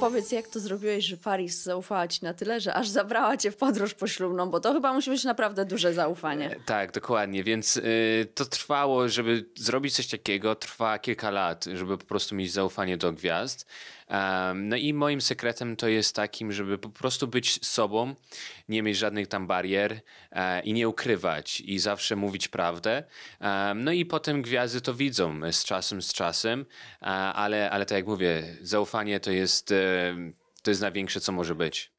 Powiedz, jak to zrobiłeś, że Paris zaufała ci na tyle, że aż zabrała cię w podróż poślubną, bo to chyba musi być naprawdę duże zaufanie. E, tak, dokładnie, więc y, to trwało, żeby zrobić coś takiego, trwa kilka lat, żeby po prostu mieć zaufanie do gwiazd. Um, no i moim sekretem to jest takim, żeby po prostu być sobą, nie mieć żadnych tam barier e, i nie ukrywać i zawsze mówić prawdę. Um, no i potem gwiazdy to widzą e, z czasem, z czasem, a, e, ale, ale tak jak mówię, zaufanie to jest to jest największe, co może być.